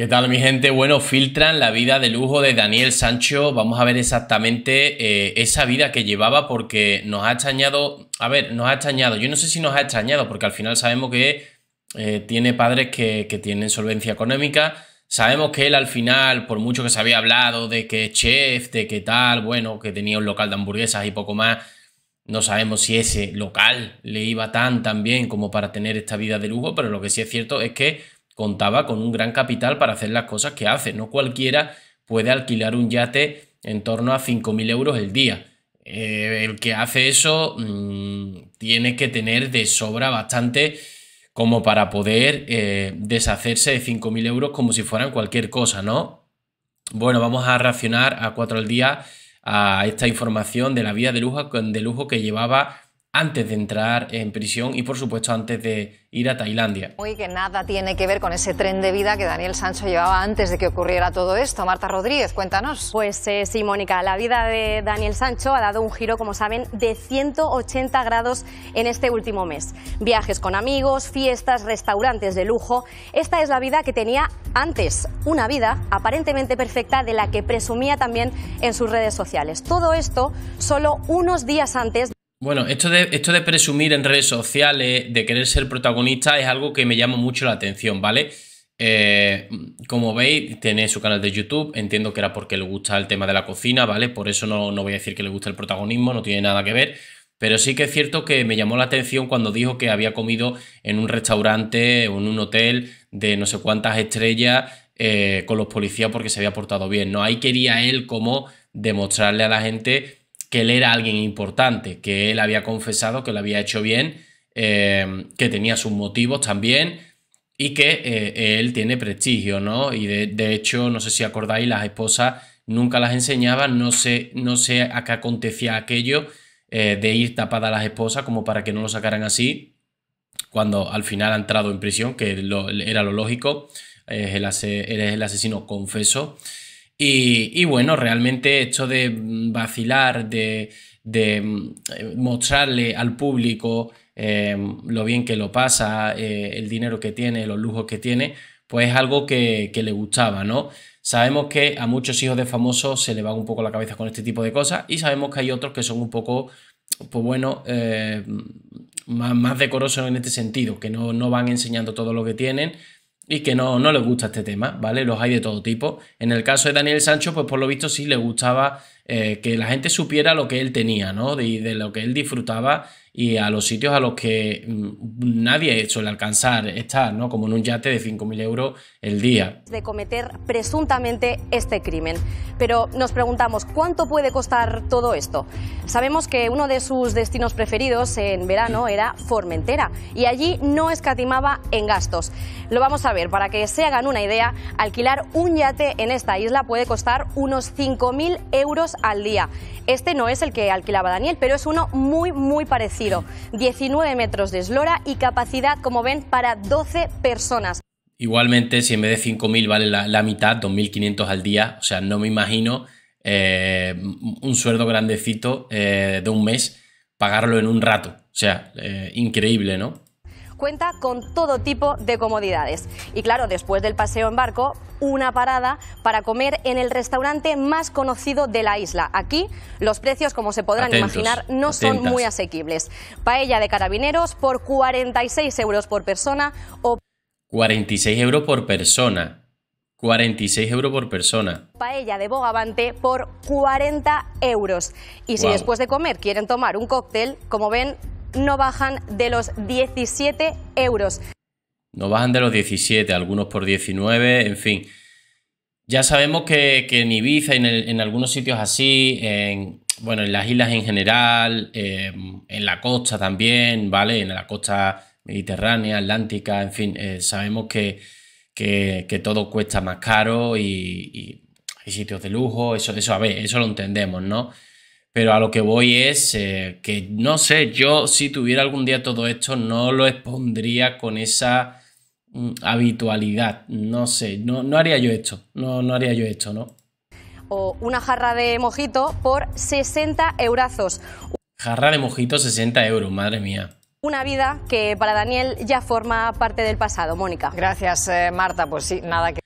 ¿Qué tal mi gente? Bueno, filtran la vida de lujo de Daniel Sancho. Vamos a ver exactamente eh, esa vida que llevaba porque nos ha extrañado, a ver, nos ha extrañado. Yo no sé si nos ha extrañado porque al final sabemos que eh, tiene padres que, tienen solvencia económica. Sabemos que él al final, por mucho que se había hablado de que es chef, de que tal, bueno, que tenía un local de hamburguesas y poco más, no sabemos si ese local le iba tan, tan bien como para tener esta vida de lujo, pero lo que sí es cierto es que contaba con un gran capital para hacer las cosas que hace. No cualquiera puede alquilar un yate en torno a 5.000 euros el día. Eh, el que hace eso mm, tiene que tener de sobra bastante como para poder eh, deshacerse de 5.000 euros como si fueran cualquier cosa, ¿no? Bueno, vamos a racionar a 4 al día a esta información de la vida de lujo, de lujo que llevaba antes de entrar en prisión y por supuesto antes de ir a Tailandia. Uy, que nada tiene que ver con ese tren de vida que Daniel Sancho llevaba antes de que ocurriera todo esto. Marta Rodríguez, cuéntanos. Pues eh, sí, Mónica, la vida de Daniel Sancho ha dado un giro, como saben, de 180 grados en este último mes. Viajes con amigos, fiestas, restaurantes de lujo. Esta es la vida que tenía antes, una vida aparentemente perfecta de la que presumía también en sus redes sociales. Todo esto solo unos días antes. Bueno, esto de, esto de presumir en redes sociales, de querer ser protagonista, es algo que me llama mucho la atención, ¿vale? Eh, como veis, tiene su canal de YouTube, entiendo que era porque le gusta el tema de la cocina, ¿vale? Por eso no, no voy a decir que le gusta el protagonismo, no tiene nada que ver. Pero sí que es cierto que me llamó la atención cuando dijo que había comido en un restaurante o en un hotel de no sé cuántas estrellas eh, con los policías porque se había portado bien, ¿no? Ahí quería él como demostrarle a la gente que él era alguien importante, que él había confesado que lo había hecho bien, eh, que tenía sus motivos también y que eh, él tiene prestigio, ¿no? Y de, hecho, no sé si acordáis, las esposas nunca las enseñaban, no sé, no sé a qué acontecía aquello eh, de ir tapada a las esposas como para que no lo sacaran así, cuando al final ha entrado en prisión, que era lo lógico, es el, el asesino confeso. Y, bueno, realmente esto de vacilar, de, eh, mostrarle al público eh, lo bien que lo pasa, eh, el dinero que tiene, los lujos que tiene, pues es algo que, le gustaba, ¿no? Sabemos que a muchos hijos de famosos se le va un poco la cabeza con este tipo de cosas y sabemos que hay otros que son un poco, pues bueno, más, más, decorosos en este sentido, que no, no van enseñando todo lo que tienen, y que no, no les gusta este tema, ¿vale? Los hay de todo tipo. En el caso de Daniel Sancho, pues por lo visto sí le gustaba eh, que la gente supiera lo que él tenía, ¿no? De, de lo que él disfrutaba y a los sitios a los que mm, nadie suele alcanzar estar, ¿no? como en un yate de 5.000 euros el día. De cometer presuntamente este crimen. Pero nos preguntamos, ¿cuánto puede costar todo esto? Sabemos que uno de sus destinos preferidos en verano era Formentera y allí no escatimaba en gastos. Lo vamos a ver, para que se hagan una idea, alquilar un yate en esta isla puede costar unos 5.000 euros al día. Este no es el que alquilaba Daniel, pero es uno muy, muy parecido. 19 metros de eslora y capacidad, como ven, para 12 personas. Igualmente, si en vez de 5.000 vale la, mitad, 2.500 al día, o sea, no me imagino eh, un sueldo grandecito eh, de un mes pagarlo en un rato. O sea, eh, increíble, ¿no? cuenta con todo tipo de comodidades. Y claro, después del paseo en barco, una parada para comer en el restaurante más conocido de la isla. Aquí los precios, como se podrán imaginar, no son muy asequibles. Paella de carabineros por 46 euros por persona o... 46 euros por persona. 46 euros por persona. Paella de bogavante por 40 euros. Y si después de comer quieren tomar un cóctel, como ven, no bajan de los 17 euros. No bajan de los 17, algunos por 19, en fin. Ya sabemos que, en Ibiza, en, en, algunos sitios así, en, bueno, en las islas en general, eh, en la costa también, ¿vale? En la costa mediterránea, atlántica, en fin, eh, sabemos que, que, todo cuesta más caro y, hay sitios de lujo, eso, eso, a ver, eso lo entendemos, ¿no? Pero a lo que voy es eh, que no sé, yo si tuviera algún día todo esto no lo expondría con esa mm, habitualidad. No sé, no, no haría yo esto, no, no haría yo esto, ¿no? O una jarra de mojito por 60 eurazos. Jarra de mojito 60 euros, madre mía. Una vida que para Daniel ya forma parte del pasado, Mónica. Gracias, eh, Marta. Pues sí, nada que...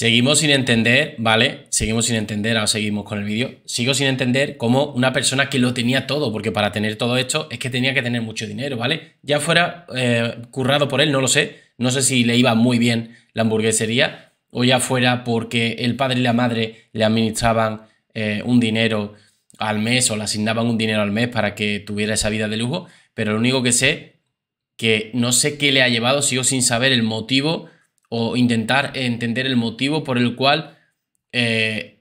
Seguimos sin entender, ¿vale? Seguimos sin entender, ahora seguimos con el vídeo. Sigo sin entender cómo una persona que lo tenía todo, porque para tener todo esto es que tenía que tener mucho dinero, ¿vale? Ya fuera eh, currado por él, no lo sé. No sé si le iba muy bien la hamburguesería o ya fuera porque el padre y la madre le administraban eh, un dinero al mes o le asignaban un dinero al mes para que tuviera esa vida de lujo. Pero lo único que sé, que no sé qué le ha llevado, sigo sin saber el motivo o intentar entender el motivo por el cual eh,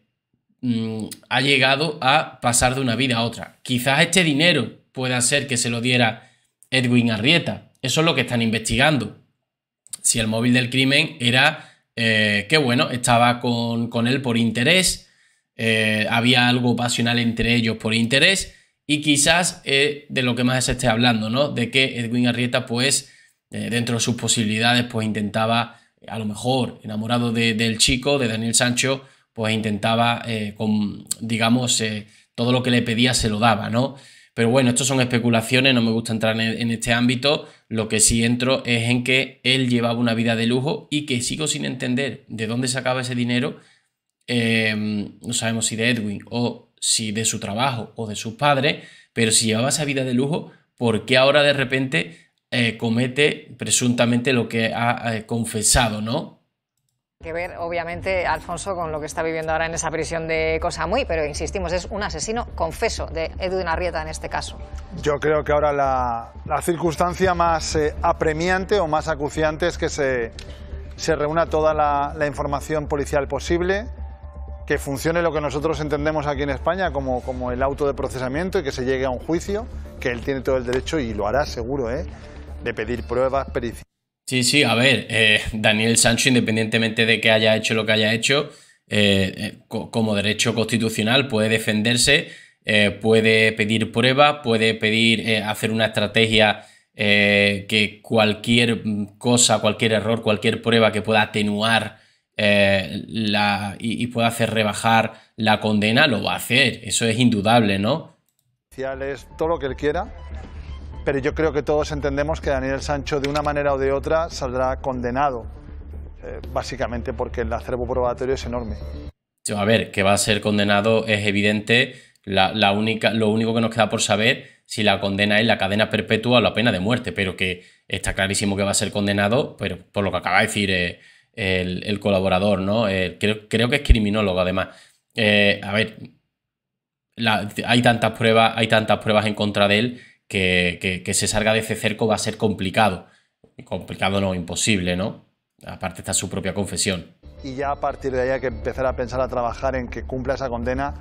mm, ha llegado a pasar de una vida a otra. Quizás este dinero pueda ser que se lo diera Edwin Arrieta. Eso es lo que están investigando. Si el móvil del crimen era eh, que, bueno, estaba con, él por interés, eh, había algo pasional entre ellos por interés, y quizás de lo que más se esté hablando, ¿no? De que Edwin Arrieta, pues, dentro de sus posibilidades, pues intentaba a lo mejor enamorado del chico, de Daniel Sancho, pues intentaba, eh, con, digamos, eh, todo lo que le pedía se lo daba, ¿no? Pero bueno, esto son especulaciones, no me gusta entrar en, este ámbito, lo que sí entro es en que él llevaba una vida de lujo y que sigo sin entender de dónde sacaba ese dinero, em, no sabemos si de Edwin o si de su trabajo o de sus padres, pero si llevaba esa vida de lujo, ¿por qué ahora de repente eh, comete presuntamente lo que ha eh, confesado, ¿no? que ver, obviamente, Alfonso, con lo que está viviendo ahora en esa prisión de Cosa muy, pero insistimos, es un asesino confeso de Edwin Arrieta en este caso. Yo creo que ahora la, la circunstancia más eh, apremiante o más acuciante es que se, se reúna toda la, la, información policial posible, que funcione lo que nosotros entendemos aquí en España como, como el auto de procesamiento y que se llegue a un juicio, que él tiene todo el derecho y lo hará seguro, ¿eh? de pedir pruebas, Sí, sí, a ver, eh, Daniel Sancho, independientemente de que haya hecho lo que haya hecho, eh, eh, como derecho constitucional puede defenderse, puede pedir pruebas, puede pedir hacer una estrategia que cualquier mm, cosa, cualquier error, cualquier prueba que pueda atenuar y, pueda hacer rebajar la condena, lo va a hacer. Eso es indudable, ¿no? Todo lo que él quiera pero yo creo que todos entendemos que Daniel Sancho, de una manera o de otra, saldrá condenado, eh, básicamente porque el acervo probatorio es enorme. A ver, que va a ser condenado es evidente. La, única, lo único que nos queda por saber si la condena es la cadena perpetua o la pena de muerte, pero que está clarísimo que va a ser condenado, pero por lo que acaba de decir eh, el, colaborador, ¿no? Eh, creo, que es criminólogo, además. a ver, hay tantas pruebas, hay tantas pruebas en contra de él que, se salga de ese cerco va a ser complicado. Complicado no, imposible, ¿no? Aparte está su propia confesión. Y ya a partir de ahí hay que empezar a pensar a trabajar en que cumpla esa condena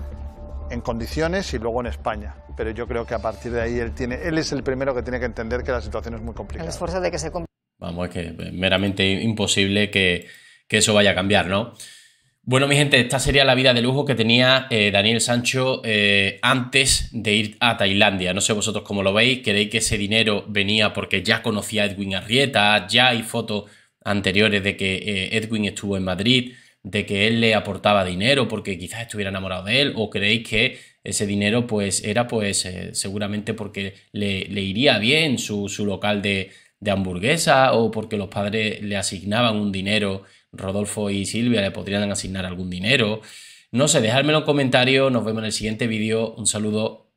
en condiciones y luego en España. Pero yo creo que a partir de ahí él tiene, él es el primero que tiene que entender que la situación es muy complicada. El esfuerzo de que se Vamos, es que meramente imposible que, que eso vaya a cambiar, ¿no? Bueno, mi gente, esta sería la vida de lujo que tenía eh, Daniel Sancho eh, antes de ir a Tailandia. No sé vosotros cómo lo veis, creéis que ese dinero venía porque ya conocía a Edwin Arrieta, ya hay fotos anteriores de que eh, Edwin estuvo en Madrid, de que él le aportaba dinero porque quizás estuviera enamorado de él, o creéis que ese dinero pues era pues seguramente porque le, le, iría bien su, su local de, de hamburguesa o porque los padres le asignaban un dinero, Rodolfo y Silvia le podrían asignar algún dinero. No sé, dejadme en los comentarios, nos vemos en el siguiente vídeo, un saludo